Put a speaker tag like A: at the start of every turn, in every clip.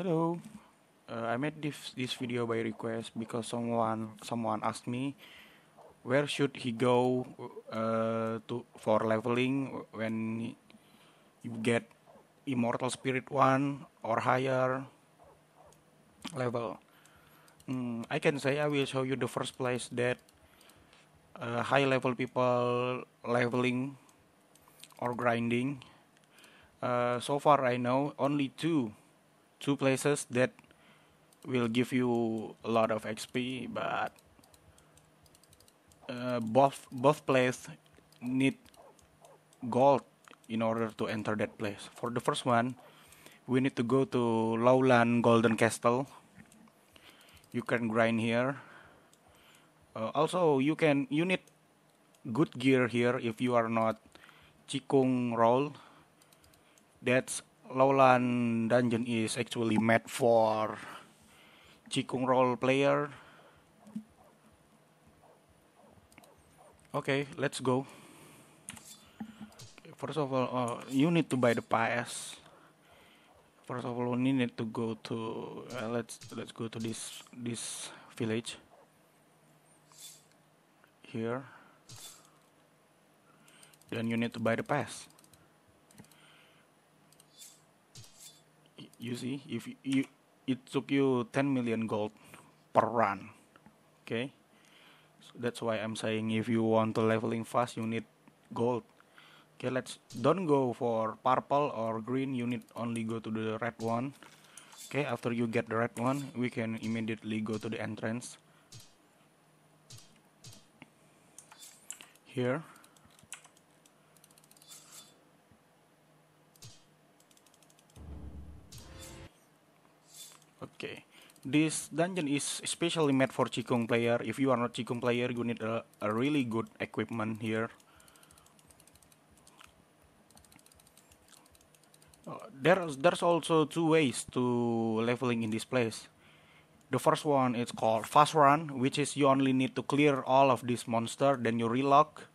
A: Hello. Uh, I made this this video by request because someone someone asked me where should he go uh, to for leveling when you get immortal spirit 1 or higher level. Mm, I can say I will show you the first place that uh, high level people leveling or grinding. Uh, so far I know only two two places that will give you a lot of XP, but uh, both both places need gold in order to enter that place. For the first one, we need to go to Lowland Golden Castle. You can grind here. Uh, also, you can you need good gear here if you are not Chikung roll. That's Lowland Dungeon is actually made for Cikung role player. Okay, let's go. First of all, uh, you need to buy the pass. First of all, you need to go to uh, let's let's go to this this village here. Then you need to buy the pass. you see if you, you it took you 10 million gold per run okay so that's why i'm saying if you want to leveling fast you need gold okay let's don't go for purple or green you need only go to the red one okay after you get the red one we can immediately go to the entrance here This dungeon is especially made for Qigong player. If you are not Qigong player, you need a, a really good equipment here. Uh, there's, there's also two ways to leveling in this place. The first one is called fast run, which is you only need to clear all of this monster, then you relock,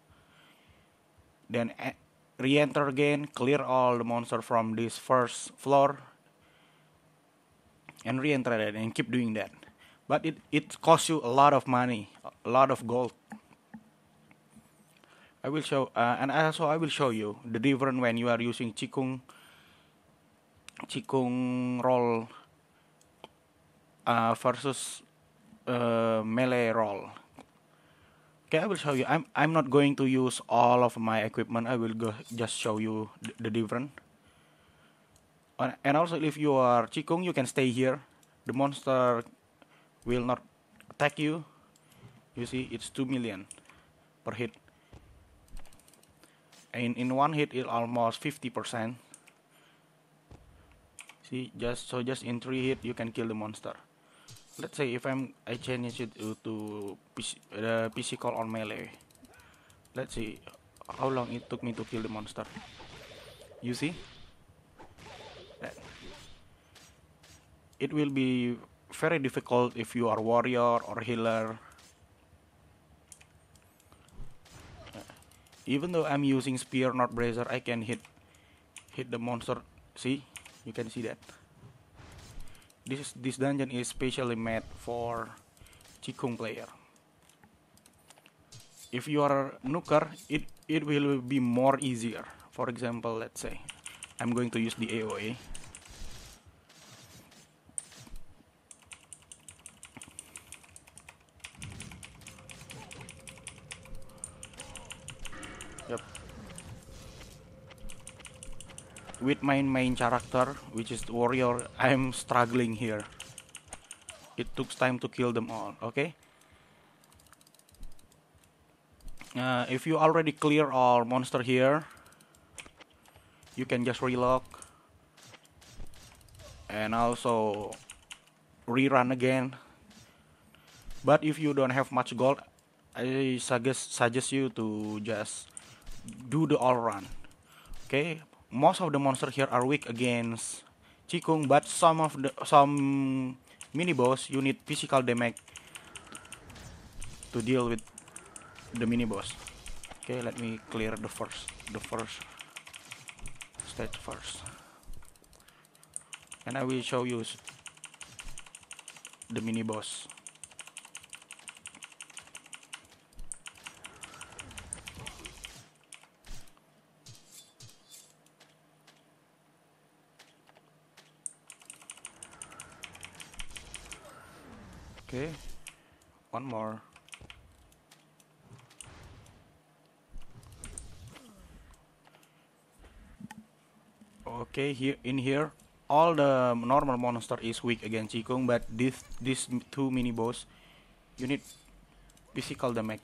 A: then e-, re-enter again, clear all the monster from this first floor, and re-enter that and keep doing that but it it costs you a lot of money a lot of gold i will show uh, and also i will show you the difference when you are using qigong qigong roll uh, versus uh, melee roll okay i will show you i'm i'm not going to use all of my equipment i will go just show you the, the difference and also if you are Chikung, you can stay here the monster will not attack you you see it's 2 million per hit and in one hit it almost 50% see just so just in three hit you can kill the monster let's say if I'm I change it to PC, uh, PC call on melee let's see how long it took me to kill the monster you see it will be very difficult if you are warrior or healer uh, even though I'm using spear not bracer I can hit hit the monster see you can see that this this dungeon is specially made for Qigong player if you are nuker it it will be more easier for example let's say I'm going to use the AOA with my main character, which is warrior, I'm struggling here. It took time to kill them all, okay? Uh, if you already clear all monster here, you can just relock. And also rerun again. But if you don't have much gold, I suggest suggest you to just do the all run okay most of the monster here are weak against Chikung, but some of the some mini boss you need physical damage to deal with the mini boss. Okay, let me clear the first the first stage first. And I will show you the mini boss. Okay, one more. Okay, here in here, all the normal monster is weak against Chikung, but this this two mini boss, you need physical damage.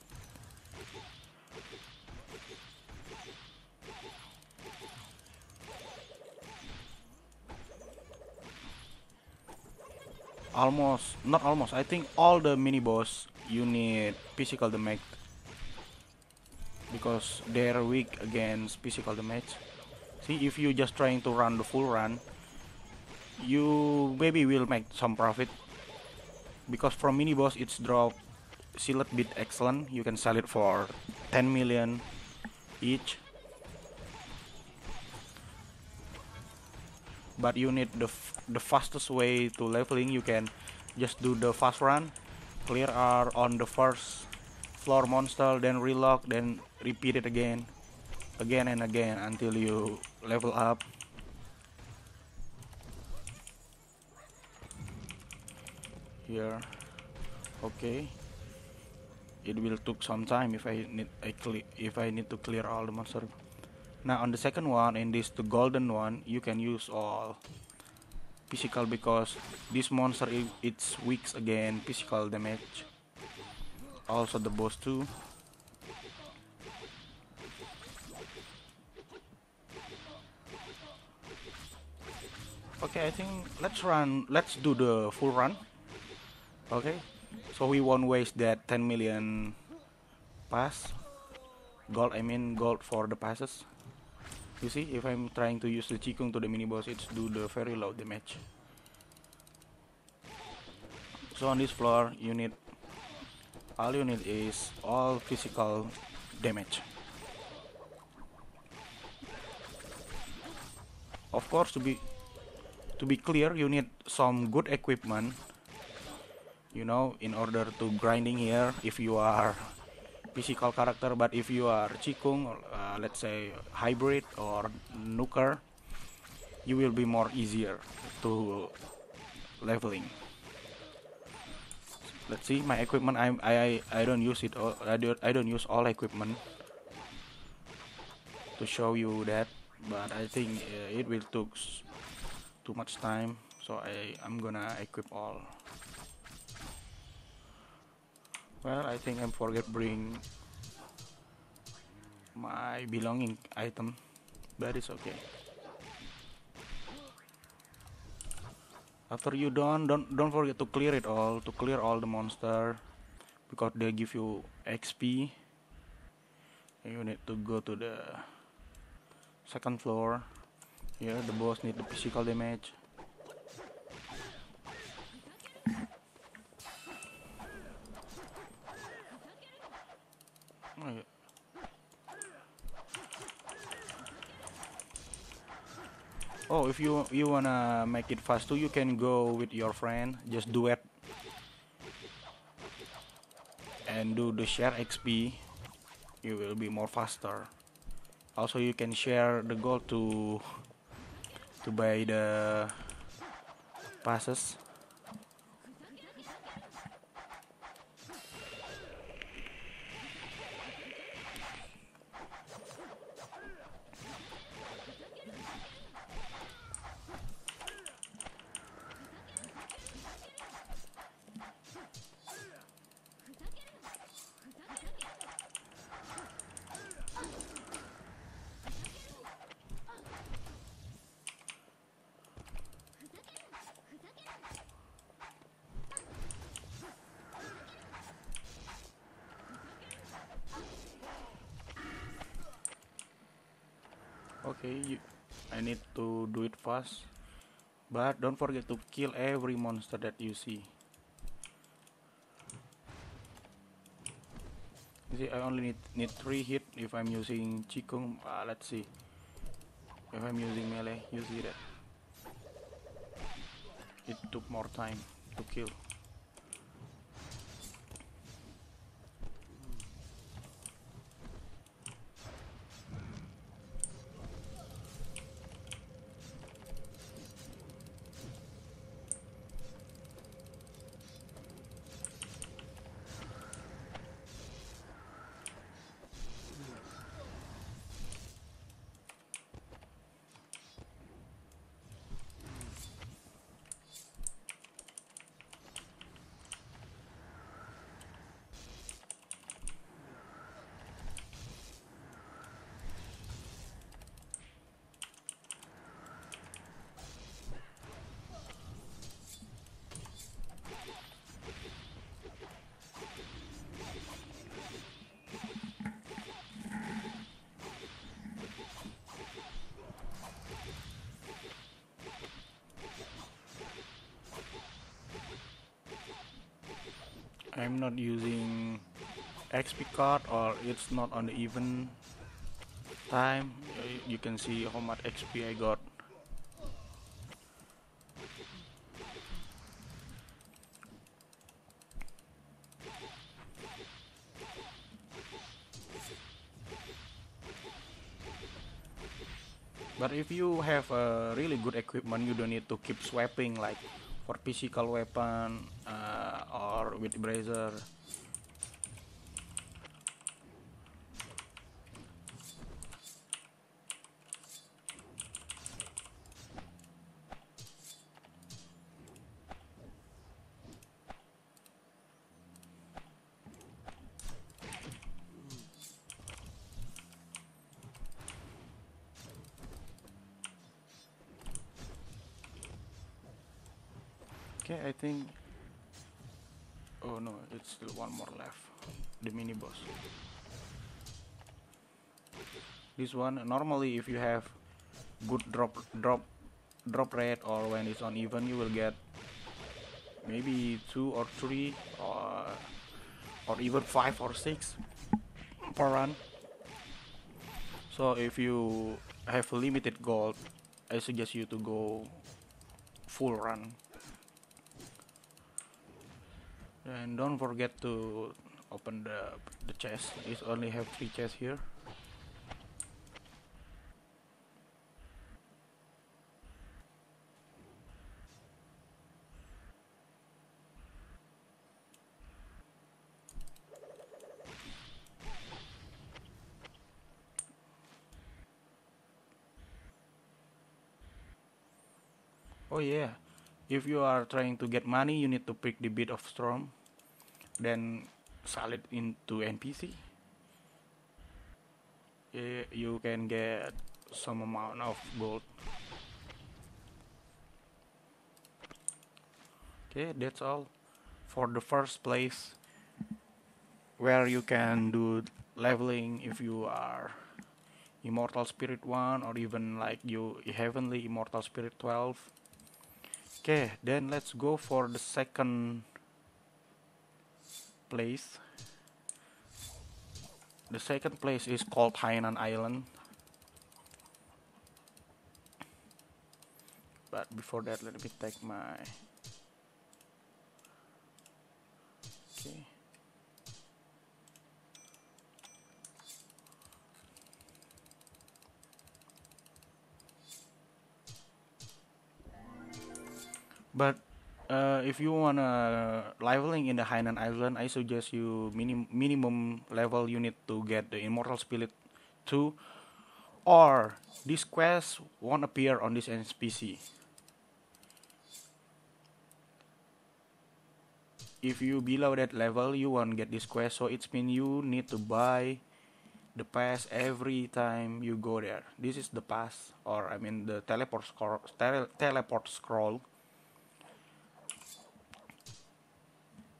A: almost not almost I think all the mini boss you need physical damage because they're weak against physical damage see if you just trying to run the full run you maybe will make some profit because from mini boss it's drop sealed bit excellent you can sell it for 10 million each but you need the the fastest way to leveling you can just do the fast run clear R on the first floor monster then relock then repeat it again again and again until you level up here okay it will took some time if I need I if I need to clear all the monster now on the second one in this the golden one you can use all physical because this monster it's weak again physical damage also the boss too okay I think let's run let's do the full run okay so we won't waste that 10 million pass gold I mean gold for the passes you see, if I'm trying to use the Chikung to the mini boss, it's do the very low damage. So on this floor, you need all you need is all physical damage. Of course, to be to be clear, you need some good equipment. You know, in order to grinding here, if you are physical character, but if you are Qigong, uh, uh, let's say hybrid or nuker you will be more easier to leveling let's see my equipment I I I don't use it all I don't I don't use all equipment to show you that but I think uh, it will took too much time so I I'm gonna equip all well I think I am forget bring my belonging item baris oke okay. after you done don't don't forget to clear it all to clear all the monster because they give you XP you need to go to the second floor here the boss need the physical damage oh if you you wanna make it fast too you can go with your friend just do it and do the share XP you will be more faster also you can share the gold to to buy the passes okay you, I need to do it fast but don't forget to kill every monster that you see see I only need, need 3 hit if I'm using Chikung. uh, ah, let's see if I'm using melee you see that it took more time to kill I'm not using XP card or it's not on the even time you can see how much XP I got But if you have a really good equipment, you don't need to keep swapping like for physical weapon with brazier I think Oh no, it's still one more left. The mini boss. This one normally if you have good drop drop drop rate or when it's uneven you will get maybe two or three or uh, or even five or six per run. So if you have limited gold, I suggest you to go full run and don't forget to open the, the chest it's only have three chests here Oh yeah, if you are trying to get money you need to pick the bit of storm then sell it into npc eh, you can get some amount of gold okay that's all for the first place where you can do leveling if you are immortal spirit 1 or even like you heavenly immortal spirit 12 okay then let's go for the second place the second place is called Hainan Island but before that let me take my But uh, if you wanna leveling in the Hainan Island, I suggest you minim- minimum level you need to get the Immortal Spirit 2 or this quest won't appear on this NPC. If you below that level, you won't get this quest, so it's mean you need to buy the pass every time you go there. This is the pass, or I mean the teleport scroll, tele- teleport scroll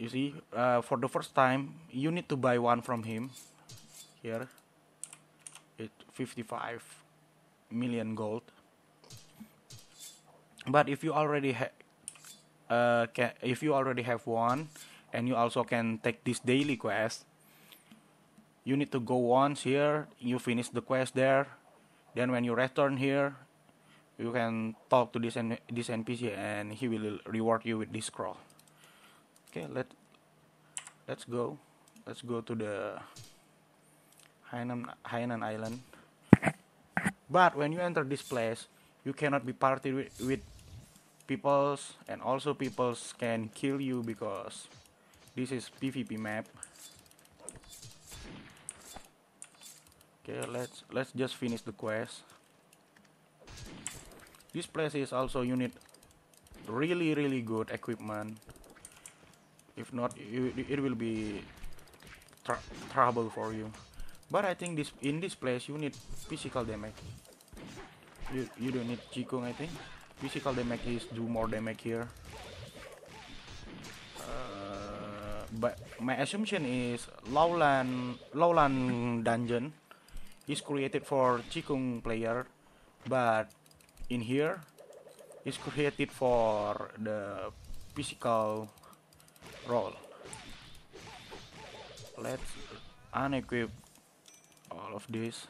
A: you see uh, for the first time you need to buy one from him here it 55 million gold but if you already have uh, if you already have one and you also can take this daily quest you need to go once here you finish the quest there then when you return here you can talk to this, N this npc and he will reward you with this scroll okay let let's go let's go to the Hainan Hainan Island but when you enter this place you cannot be party with, with peoples and also peoples can kill you because this is PvP map okay let's let's just finish the quest this place is also you need really really good equipment if not it, it will be tr trouble for you but I think this in this place you need physical damage you, you don't need Chikung I think physical damage is do more damage here uh, but my assumption is lowland lowland dungeon is created for Chikung player but in here is created for the physical roll. Let's unequip all of this.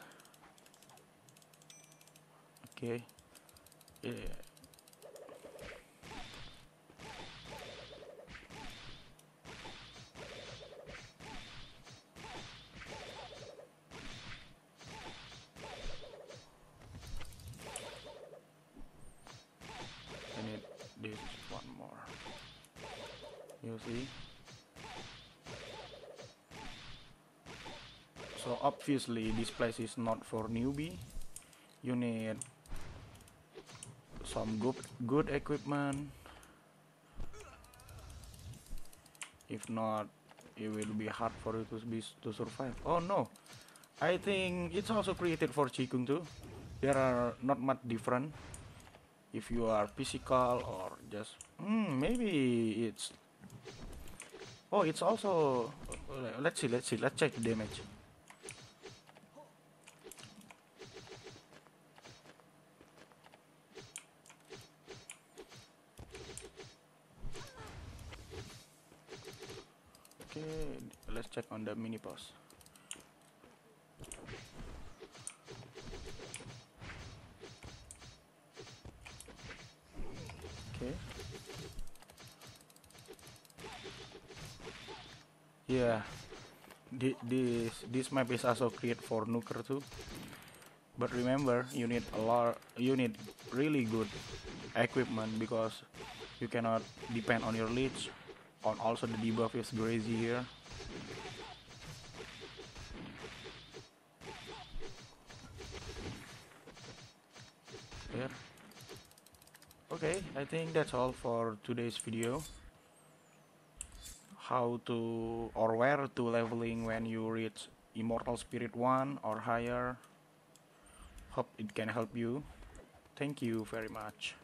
A: Okay. Yeah. you see so obviously this place is not for newbie you need some good good equipment if not it will be hard for you to be to survive oh no I think it's also created for Chikung too there are not much different if you are physical or just hmm, maybe it's Oh, it's also... Uh, let's see, let's see, let's check the damage. Okay, let's check on the mini boss. yeah this this map is also created for nuker too but remember you need a lot you need really good equipment because you cannot depend on your leech on also the debuff is crazy here okay I think that's all for today's video how to or where to leveling when you reach immortal spirit 1 or higher hope it can help you thank you very much